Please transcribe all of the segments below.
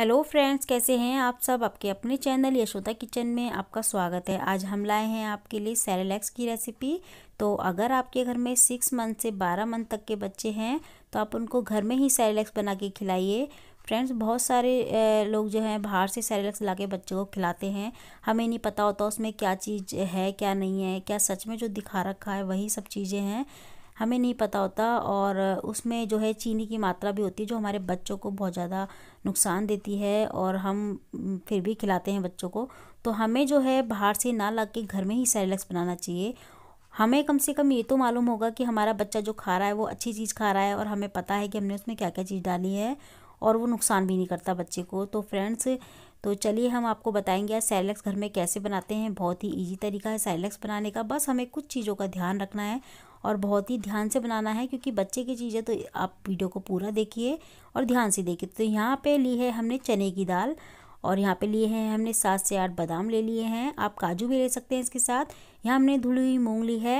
hello friends कैसे हैं आप सब आपके अपने चैनल यशोदा किचन में आपका स्वागत है आज हम लाए हैं आपके लिए सेरेलैक्स की रेसिपी तो अगर आपके घर में सिक्स मंथ से बारह मंथ तक के बच्चे हैं तो आप उनको घर में ही सेरेलैक्स बना के खिलाइए फ्रेंड्स बहुत सारे लोग जो हैं बाहर से सेरेलैक्स ला के बच्चों को खिलाते हैं हमें नहीं पता होता उसमें क्या चीज़ है क्या नहीं है क्या सच में जो दिखा रखा है वही सब चीज़ें हैं हमें नहीं पता होता और उसमें जो है चीनी की मात्रा भी होती है जो हमारे बच्चों को बहुत ज़्यादा नुकसान देती है और हम फिर भी खिलाते हैं बच्चों को तो हमें जो है बाहर से ना ला के घर में ही सैरेलक्स बनाना चाहिए हमें कम से कम ये तो मालूम होगा कि हमारा बच्चा जो खा रहा है वो अच्छी चीज़ खा रहा है और हमें पता है कि हमने उसमें क्या क्या चीज़ डाली है और वो नुकसान भी नहीं करता बच्चे को तो फ्रेंड्स तो चलिए हम आपको बताएंगे आज सैलक्स घर में कैसे बनाते हैं बहुत ही ईजी तरीका है सैलक्स बनाने का बस हमें कुछ चीज़ों का ध्यान रखना है और बहुत ही ध्यान से बनाना है क्योंकि बच्चे की चीज़ है तो आप वीडियो को पूरा देखिए और ध्यान से देखिए तो यहाँ पे ली है हमने चने की दाल और यहाँ पे लिए हैं हमने सात से आठ बादाम ले लिए हैं आप काजू भी ले सकते हैं इसके साथ यहाँ हमने धुली हुई मूँग ली है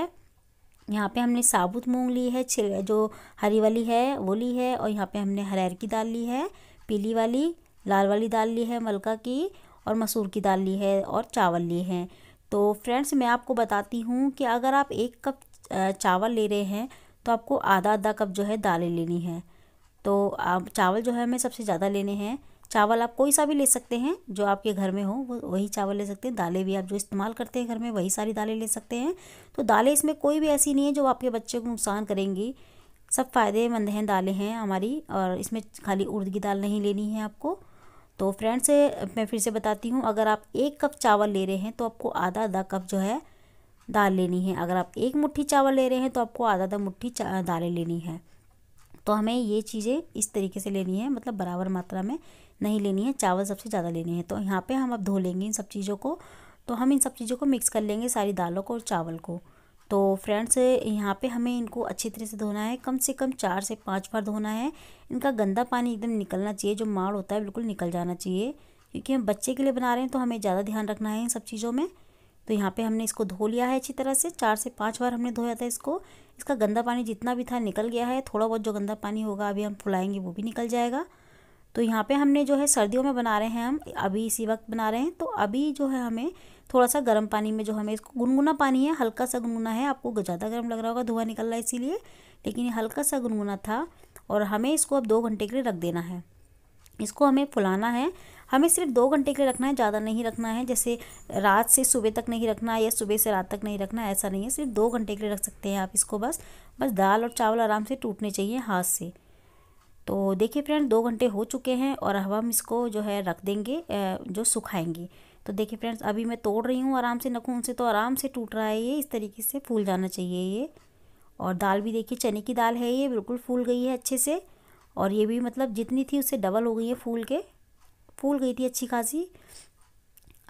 यहाँ पे हमने साबुत मूँग ली है जो हरी वाली है वो ली है और यहाँ पे हमने हरेर की दाल ली है पीली वाली लाल वाली दाल ली है मलका की और मसूर की दाल ली है और चावल लिए हैं तो फ्रेंड्स मैं आपको बताती हूँ कि अगर आप एक कप चावल ले रहे हैं तो आपको आधा आधा कप जो है दालें लेनी है तो आप चावल जो है हमें सबसे ज़्यादा लेने हैं चावल आप कोई सा भी ले सकते हैं जो आपके घर में हो वो वही चावल ले सकते हैं दालें भी आप जो इस्तेमाल करते हैं घर में वही सारी दालें ले सकते हैं तो दालें इसमें कोई भी ऐसी नहीं है जो आपके बच्चे को नुकसान करेंगी सब फ़ायदेमंद हैं दालें हैं हमारी और इसमें खाली उर्द की दाल नहीं लेनी है आपको तो फ्रेंड्स मैं फिर से बताती हूँ अगर आप एक कप चावल ले रहे हैं तो आपको आधा आधा कप जो है दाल लेनी है अगर आप एक मुट्ठी चावल ले रहे हैं तो आपको आधा आधा मुट्ठी दालें लेनी है तो हमें ये चीज़ें इस तरीके से लेनी है मतलब बराबर मात्रा में नहीं लेनी है चावल सबसे ज़्यादा लेनी है तो यहाँ पे हम अब धो लेंगे इन सब चीज़ों को तो हम इन सब चीज़ों को मिक्स कर लेंगे सारी दालों को और चावल को तो फ्रेंड्स यहाँ पे हमें इनको अच्छी तरह से धोना है कम से कम चार से पाँच बार धोना है इनका गंदा पानी एकदम निकलना चाहिए जो माड़ होता है बिल्कुल निकल जाना चाहिए क्योंकि हम बच्चे के लिए बना रहे हैं तो हमें ज़्यादा ध्यान रखना है इन सब चीज़ों में तो यहाँ पे हमने इसको धो लिया है अच्छी तरह से चार से पाँच बार हमने धोया था इसको इसका गंदा पानी जितना भी था निकल गया है थोड़ा बहुत जो गंदा पानी होगा अभी हम फुलाएंगे वो भी निकल जाएगा तो यहाँ पे हमने जो है सर्दियों में बना रहे हैं हम अभी इसी वक्त बना रहे हैं तो अभी जो है हमें थोड़ा सा गर्म पानी में जो हमें इसको गुनगुना पानी है हल्का सा गुनगुना है आपको ज़्यादा गर्म लग रहा होगा धुआं निकल रहा है इसीलिए लेकिन ये हल्का सा गुनगुना था और हमें इसको अब दो घंटे के लिए रख देना है इसको हमें फुलाना है हमें सिर्फ दो घंटे के लिए रखना है ज़्यादा नहीं रखना है जैसे रात से सुबह तक नहीं रखना है या सुबह से रात तक नहीं रखना है ऐसा नहीं है सिर्फ दो घंटे के लिए रख सकते हैं आप इसको बस बस दाल और चावल आराम से टूटने चाहिए हाथ से तो देखिए फ्रेंड दो घंटे हो चुके हैं और अब हम इसको जो है रख देंगे जो सुखाएंगे तो देखिए फ्रेंड्स अभी मैं तोड़ रही हूँ आराम से नखून से तो आराम से टूट रहा है ये इस तरीके से फूल जाना चाहिए ये और दाल भी देखिए चने की दाल है ये बिल्कुल फूल गई है अच्छे से और ये भी मतलब जितनी थी उससे डबल हो गई है फूल के फूल गई थी अच्छी खासी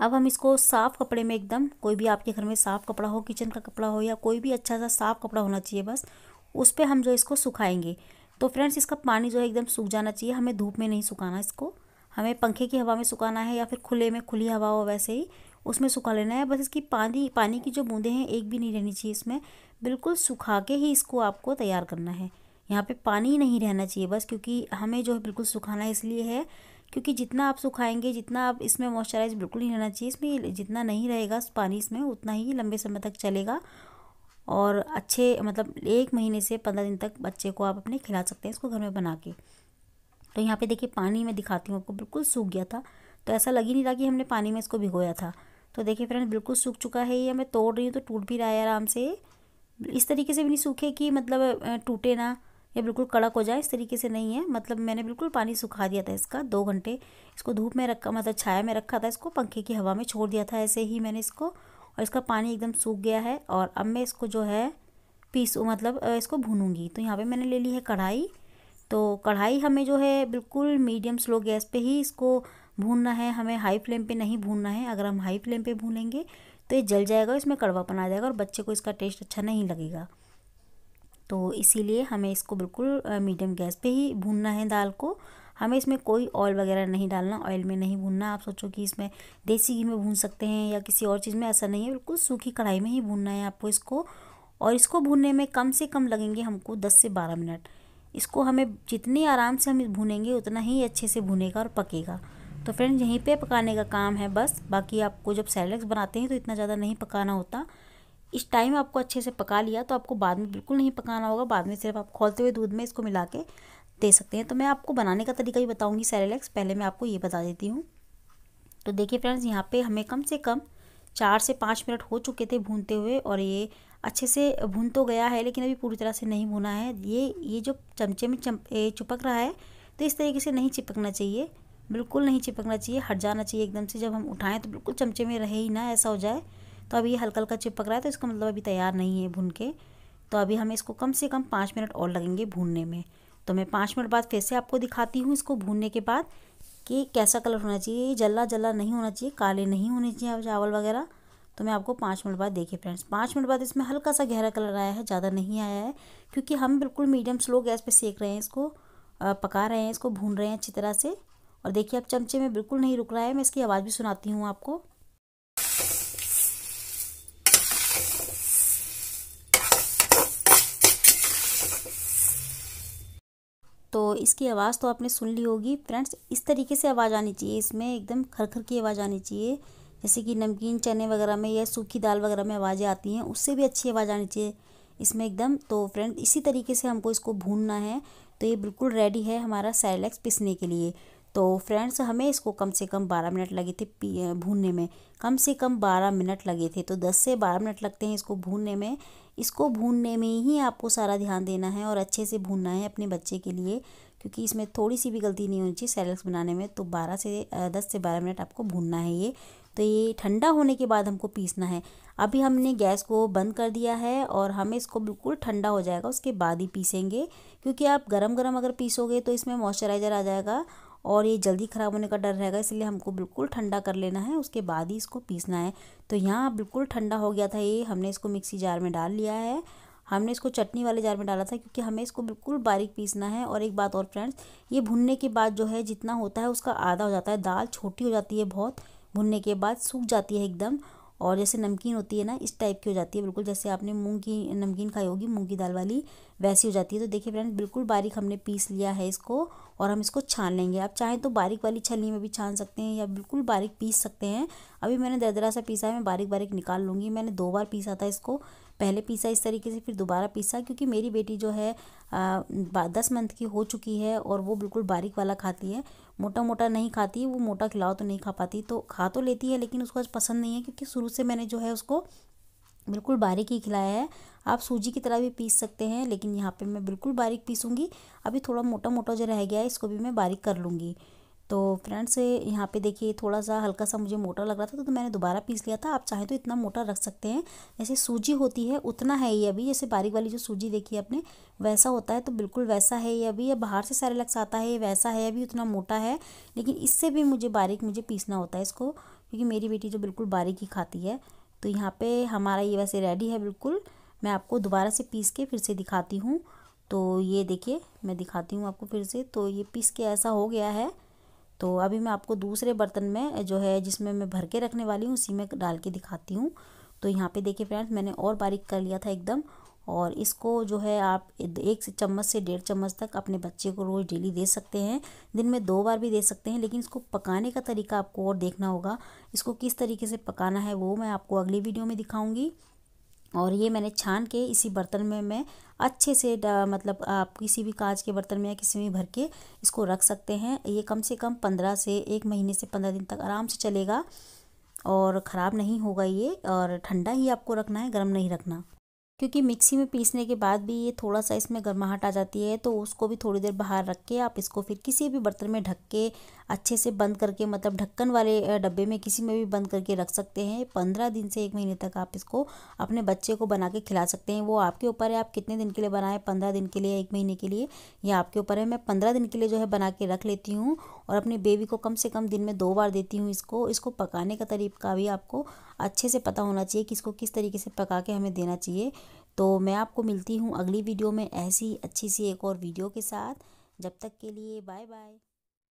अब हम इसको साफ़ कपड़े में एकदम कोई भी आपके घर में साफ़ कपड़ा हो किचन का कपड़ा हो या कोई भी अच्छा सा साफ़ कपड़ा होना चाहिए बस उस पर हम जो इसको सुखाएंगे तो फ्रेंड्स इसका पानी जो है एकदम सूख जाना चाहिए हमें धूप में नहीं सुखाना इसको हमें पंखे की हवा में सुखाना है या फिर खुले में खुली हवा हो वैसे ही उसमें सुखा लेना है बस इसकी पानी पानी की जो बूंदें हैं एक भी नहीं रहनी चाहिए इसमें बिल्कुल सुखा के ही इसको आपको तैयार करना है यहाँ पे पानी नहीं रहना चाहिए बस क्योंकि हमें जो है बिल्कुल सुखाना इसलिए है क्योंकि जितना आप सुखाएंगे जितना आप इसमें मॉइस्चराइज बिल्कुल नहीं रहना चाहिए इसमें जितना नहीं रहेगा पानी इसमें उतना ही लंबे समय तक चलेगा और अच्छे मतलब एक महीने से पंद्रह दिन तक बच्चे को आप अपने खिला सकते हैं इसको घर में बना के तो यहाँ पे देखिए पानी मैं दिखाती हूँ आपको बिल्कुल सूख गया था तो ऐसा लग ही नहीं रहा कि हमने पानी में इसको भिगोया था तो देखिए फ्रेंड बिल्कुल सूख चुका है ये मैं तोड़ रही हूँ तो टूट भी रहा है आराम से इस तरीके से भी नहीं सूखे कि मतलब टूटे ना ये बिल्कुल कड़क हो जाए इस तरीके से नहीं है मतलब मैंने बिल्कुल पानी सुखा दिया था इसका दो घंटे इसको धूप में रखा मतलब छाया में रखा था इसको पंखे की हवा में छोड़ दिया था ऐसे ही मैंने इसको और इसका पानी एकदम सूख गया है और अब मैं इसको जो है पीस मतलब इसको भूनूंगी तो यहाँ पे मैंने ले ली है कढ़ाई तो कढ़ाई हमें जो है बिल्कुल मीडियम स्लो गैस पे ही इसको भूनना है हमें हाई फ्लेम पे नहीं भूनना है अगर हम हाई फ्लेम पे भूनेंगे तो ये जल जाएगा इसमें कड़वापन आ जाएगा और बच्चे को इसका टेस्ट अच्छा नहीं लगेगा तो इसीलिए हमें इसको बिल्कुल मीडियम गैस पे ही भूनना है दाल को हमें इसमें कोई ऑयल वगैरह नहीं डालना ऑयल में नहीं भूनना आप सोचो कि इसमें देसी घी में भून सकते हैं या किसी और चीज़ में ऐसा नहीं है बिल्कुल सूखी कढ़ाई में ही भूनना है आपको इसको और इसको भूनने में कम से कम लगेंगे हमको दस से बारह मिनट इसको हमें जितने आराम से हम भूनेंगे उतना ही अच्छे से भुनेगा और पकेगा तो फ्रेंड यहीं पे पकाने का काम है बस बाकी आपको जब सैलेक्स बनाते हैं तो इतना ज़्यादा नहीं पकाना होता इस टाइम आपको अच्छे से पका लिया तो आपको बाद में बिल्कुल नहीं पकाना होगा बाद में सिर्फ आप खोलते हुए दूध में इसको मिला के दे सकते हैं तो मैं आपको बनाने का तरीका ही बताऊँगी सैरेलेक्स पहले मैं आपको ये बता देती हूँ तो देखिए फ्रेंड्स यहाँ पे हमें कम से कम चार से पाँच मिनट हो चुके थे भूनते हुए और ये अच्छे से भून तो गया है लेकिन अभी पूरी तरह से नहीं भुना है ये ये जो चमचे में चम चिपक रहा है तो इस तरीके से नहीं चिपकना चाहिए बिल्कुल नहीं चिपकना चाहिए हट जाना चाहिए एकदम से जब हम उठाएं तो बिल्कुल चमचे में रहे ही ना ऐसा हो जाए तो अभी हल्का हल्का चिपक रहा है तो इसका मतलब अभी तैयार नहीं है भून के तो अभी हमें इसको कम से कम पाँच मिनट और लगेंगे भूनने में तो मैं पाँच मिनट बाद फिर से आपको दिखाती हूँ इसको भूनने के बाद कि कैसा कलर होना चाहिए जला जला नहीं होना चाहिए काले नहीं होने चाहिए चावल वगैरह तो मैं आपको पाँच मिनट बाद देखिए फ्रेंड्स पाँच मिनट बाद इसमें हल्का सा गहरा कलर आया है ज़्यादा नहीं आया है क्योंकि हम बिल्कुल मीडियम स्लो गैस पे सेक रहे हैं इसको पका रहे हैं इसको भून रहे हैं अच्छी तरह से और देखिए अब चमचे में बिल्कुल नहीं रुक रहा है मैं इसकी आवाज़ भी सुनाती हूँ आपको तो इसकी आवाज़ तो आपने सुन ली होगी फ्रेंड्स इस तरीके से आवाज़ आनी चाहिए इसमें एकदम खरखर की आवाज़ आनी चाहिए जैसे कि नमकीन चने वगैरह में या सूखी दाल वगैरह में आवाज़ें आती हैं उससे भी अच्छी आवाज़ आनी चाहिए इसमें एकदम तो फ्रेंड इसी तरीके से हमको इसको भूनना है तो ये बिल्कुल रेडी है हमारा सैलैक्स पिसने के लिए तो फ्रेंड्स हमें इसको कम से कम बारह मिनट लगे थे भूनने में कम से कम बारह मिनट लगे थे तो दस से बारह मिनट लगते हैं इसको भूनने में इसको भूनने में ही आपको सारा ध्यान देना है और अच्छे से भूनना है अपने बच्चे के लिए क्योंकि इसमें थोड़ी सी भी गलती नहीं होनी चाहिए सैलेक्स बनाने में तो बारह से दस से बारह मिनट आपको भूनना है ये तो ये ठंडा होने के बाद हमको पीसना है अभी हमने गैस को बंद कर दिया है और हमें इसको बिल्कुल ठंडा हो जाएगा उसके बाद ही पीसेंगे क्योंकि आप गरम गरम अगर पीसोगे तो इसमें मॉइस्चराइज़र आ जाएगा और ये जल्दी ख़राब होने का डर रहेगा इसलिए हमको बिल्कुल ठंडा कर लेना है उसके बाद ही इसको पीसना है तो यहाँ बिल्कुल ठंडा हो गया था ये हमने इसको मिक्सी जार में डाल लिया है हमने इसको चटनी वाले जार में डाला था क्योंकि हमें इसको बिल्कुल बारीक पीसना है और एक बात और फ्रेंड्स ये भुनने के बाद जो है जितना होता है उसका आधा हो जाता है दाल छोटी हो जाती है बहुत भुनने के बाद सूख जाती है एकदम और जैसे नमकीन होती है ना इस टाइप की हो जाती है बिल्कुल जैसे आपने मूंग की नमकीन खाई होगी मूंग की दाल वाली वैसी हो जाती है तो देखिए फ्रेंड्स बिल्कुल बारीक हमने पीस लिया है इसको और हम इसको छान लेंगे आप चाहें तो बारीक वाली छलनी में भी छान सकते हैं या बिल्कुल बारीक पीस सकते हैं अभी मैंने दरदरा सा पीसा है मैं बारीक बारीक निकाल लूँगी मैंने दो बार पीसा था इसको पहले पीसा इस तरीके से फिर दोबारा पीसा क्योंकि मेरी बेटी जो है आ, दस मंथ की हो चुकी है और वो बिल्कुल बारीक वाला खाती है मोटा मोटा नहीं खाती वो मोटा खिलाओ तो नहीं खा पाती तो खा तो लेती है लेकिन उसको आज पसंद नहीं है क्योंकि शुरू से मैंने जो है उसको बिल्कुल बारीक ही खिलाया है आप सूजी की तरह भी पीस सकते हैं लेकिन यहाँ पे मैं बिल्कुल बारीक पीसूँगी अभी थोड़ा मोटा मोटा जो रह गया है इसको भी मैं बारीक कर लूँगी तो फ्रेंड्स यहाँ पे देखिए थोड़ा सा हल्का सा मुझे मोटा लग रहा था तो, तो, मैंने दोबारा पीस लिया था आप चाहें तो इतना मोटा रख सकते हैं जैसे सूजी होती है उतना है ये अभी जैसे बारीक वाली जो सूजी देखी आपने वैसा होता है तो बिल्कुल वैसा है ये अभी या बाहर से सारे लक्स आता है वैसा है अभी उतना मोटा है लेकिन इससे भी मुझे बारीक मुझे पीसना होता है इसको क्योंकि मेरी बेटी जो बिल्कुल बारीक ही खाती है तो यहाँ पर हमारा ये वैसे रेडी है बिल्कुल मैं आपको दोबारा से पीस के फिर से दिखाती हूँ तो ये देखिए मैं दिखाती हूँ आपको फिर से तो ये पीस के ऐसा हो गया है तो अभी मैं आपको दूसरे बर्तन में जो है जिसमें मैं भर के रखने वाली हूँ उसी में डाल के दिखाती हूँ तो यहाँ पे देखिए फ्रेंड्स मैंने और बारीक कर लिया था एकदम और इसको जो है आप एक से चम्मच से डेढ़ चम्मच तक अपने बच्चे को रोज़ डेली दे सकते हैं दिन में दो बार भी दे सकते हैं लेकिन इसको पकाने का तरीका आपको और देखना होगा इसको किस तरीके से पकाना है वो मैं आपको अगली वीडियो में दिखाऊँगी और ये मैंने छान के इसी बर्तन में मैं अच्छे से मतलब आप किसी भी कांच के बर्तन में या किसी में भर के इसको रख सकते हैं ये कम से कम पंद्रह से एक महीने से पंद्रह दिन तक आराम से चलेगा और ख़राब नहीं होगा ये और ठंडा ही आपको रखना है गर्म नहीं रखना क्योंकि मिक्सी में पीसने के बाद भी ये थोड़ा सा इसमें गर्माहट आ जाती है तो उसको भी थोड़ी देर बाहर रख के आप इसको फिर किसी भी बर्तन में ढक के अच्छे से बंद करके मतलब ढक्कन वाले डब्बे में किसी में भी बंद करके रख सकते हैं पंद्रह दिन से एक महीने तक आप इसको अपने बच्चे को बना के खिला सकते हैं वो आपके ऊपर है आप कितने दिन के लिए बनाएं पंद्रह दिन के लिए एक महीने के लिए या आपके ऊपर है मैं पंद्रह दिन के लिए जो है बना के रख लेती हूँ और अपनी बेबी को कम से कम दिन में दो बार देती हूँ इसको इसको पकाने का तरीका भी आपको अच्छे से पता होना चाहिए कि इसको किस तरीके से पका के हमें देना चाहिए तो मैं आपको मिलती हूँ अगली वीडियो में ऐसी अच्छी सी एक और वीडियो के साथ जब तक के लिए बाय बाय